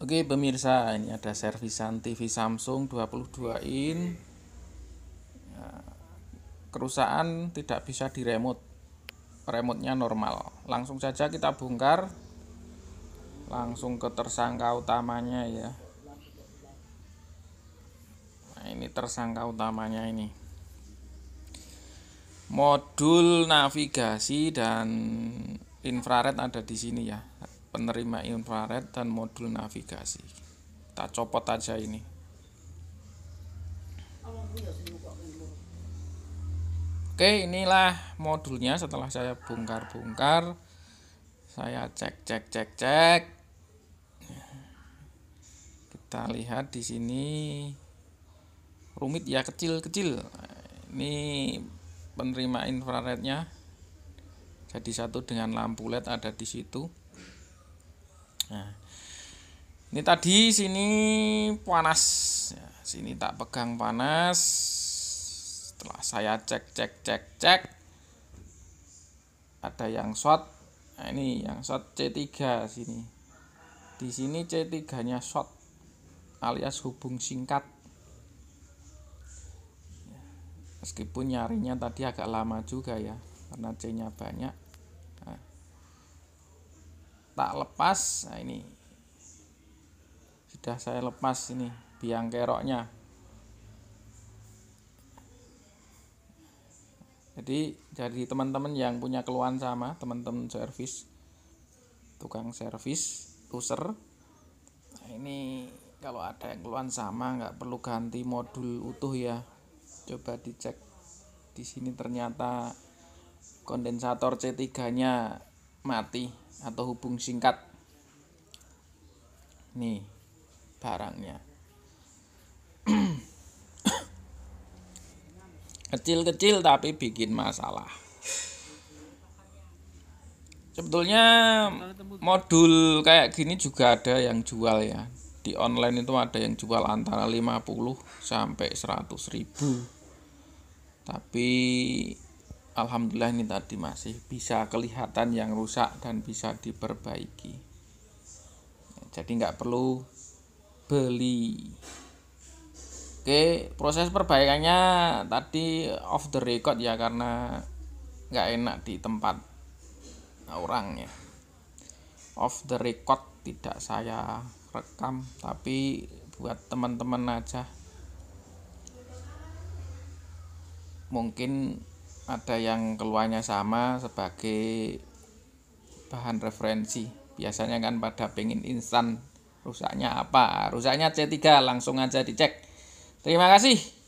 Oke pemirsa ini ada servisan TV Samsung 22 in ya, kerusakan tidak bisa di remote remote-nya normal langsung saja kita bongkar langsung ke tersangka utamanya ya nah ini tersangka utamanya ini modul navigasi dan infrared ada di sini ya penerima infrared dan modul navigasi tak copot aja ini oke inilah modulnya setelah saya bongkar-bongkar saya cek cek cek cek kita lihat di sini rumit ya kecil-kecil ini penerima infrarednya jadi satu dengan lampu led ada di situ nah ini tadi sini panas ya, sini tak pegang panas setelah saya cek cek cek cek ada yang short. nah, ini yang short C3 sini di sini C3 nya short, alias hubung singkat ya, meskipun nyarinya tadi agak lama juga ya karena C nya banyak tak lepas nah ini sudah saya lepas ini biang keroknya jadi dari teman-teman yang punya keluhan sama teman-teman servis tukang servis user nah ini kalau ada yang keluhan sama nggak perlu ganti modul utuh ya coba dicek di sini ternyata kondensator C3 nya mati atau hubung singkat nih barangnya kecil-kecil tapi bikin masalah sebetulnya modul kayak gini juga ada yang jual ya di online itu ada yang jual antara 50 sampai 100 ribu tapi alhamdulillah ini tadi masih bisa kelihatan yang rusak dan bisa diperbaiki jadi nggak perlu beli oke proses perbaikannya tadi off the record ya karena nggak enak di tempat orang ya off the record tidak saya rekam tapi buat teman-teman aja mungkin ada yang keluarnya sama sebagai bahan referensi biasanya kan pada pengen instan rusaknya apa rusaknya C3 langsung aja dicek terima kasih